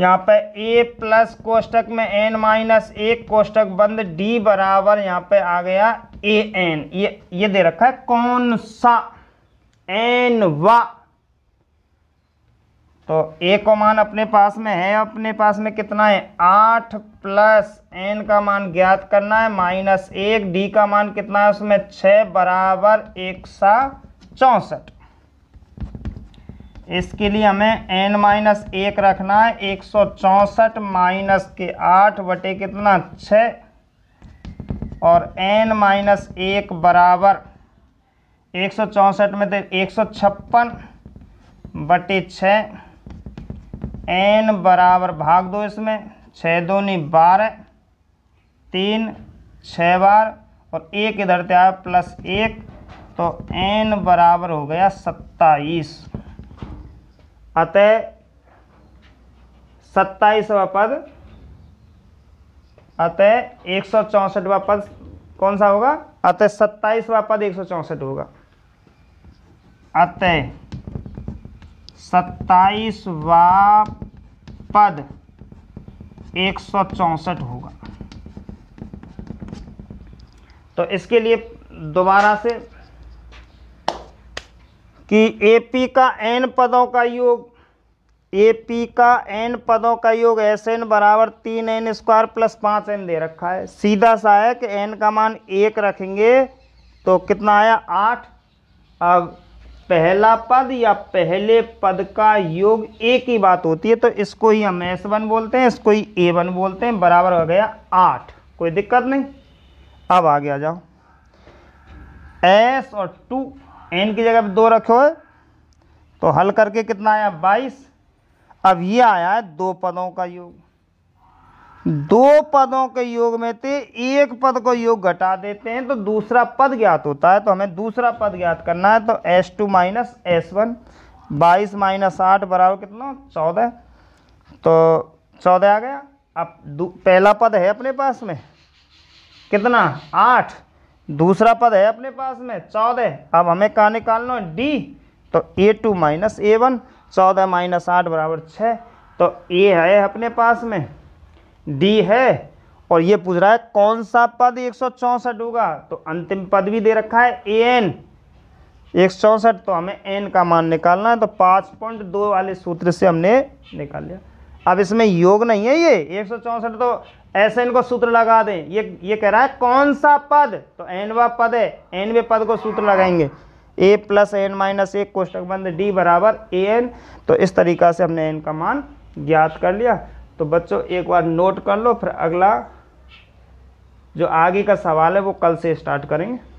यहाँ पे a प्लस कोष्टक में n माइनस एक कोष्टक बंद d बराबर यहाँ पे आ गया ए एन ये ये दे रखा है कौन सा एन वा तो ए को मान अपने पास में है अपने पास में कितना है आठ प्लस एन का मान ज्ञात करना है माइनस एक डी का मान कितना है उसमें छः बराबर एक सा चौंसठ इसके लिए हमें एन माइनस एक रखना है एक सौ चौंसठ माइनस के आठ बटे कितना छः और एन माइनस एक बराबर एक सौ चौंसठ में तो एक सौ छप्पन बटे छः एन बराबर भाग दो इसमें छः दूनी बारह तीन छः बार और एक इधर से आया प्लस एक तो एन बराबर हो गया सत्ताईस अतः सत्ताईसवा पद अतः एक सौ चौंसठवा पद कौन सा होगा अतः सत्ताईसवा पद एक सौ चौंसठ होगा अतः सत्ताईसवा पद एक सौ चौसठ होगा तो इसके लिए दोबारा से कि ए पी का एन पदों का योग ए पी का एन पदों का योग एस एन बराबर तीन एन स्क्वायर प्लस पाँच एन दे रखा है सीधा सा है कि एन का मान एक रखेंगे तो कितना आया आठ अब पहला पद या पहले पद का योग एक ही बात होती है तो इसको ही हम एस वन बोलते हैं इसको ही ए वन बोलते हैं बराबर हो गया आठ कोई दिक्कत नहीं अब आगे आ जाओ एस और टू एन की जगह दो रखे हुए तो हल करके कितना आया बाईस अब ये आया है दो पदों का योग दो पदों के योग में से एक पद को योग घटा देते हैं तो दूसरा पद ज्ञात होता है तो हमें दूसरा पद ज्ञात करना है तो S two minus S one बाईस माइनस आठ बराबर कितना चौदह तो चौदह आ गया अब पहला पद है अपने पास में कितना आठ दूसरा पद है अपने पास में चौदह अब हमें कहाँ निकालना है डी तो A two minus A one चौदह माइनस आठ बराबर छः तो ए है अपने पास में डी है और ये पूछ रहा है कौन सा पद एक सौ होगा तो अंतिम पद भी दे रखा है ए एन एक सौ तो हमें एन का मान निकालना है तो पाँच पॉइंट दो वाले सूत्र से हमने निकाल लिया अब इसमें योग नहीं है ये एक सौ तो ऐसे इनको सूत्र लगा दें ये ये कह रहा है कौन सा पद तो व पद है वे पद को सूत्र लगाएंगे ए प्लस एन माइनस एक कोष्टक बंद डी बराबर ए एन तो इस तरीका से हमने एन का मान ज्ञात कर लिया तो बच्चों एक बार नोट कर लो फिर अगला जो आगे का सवाल है वो कल से स्टार्ट करेंगे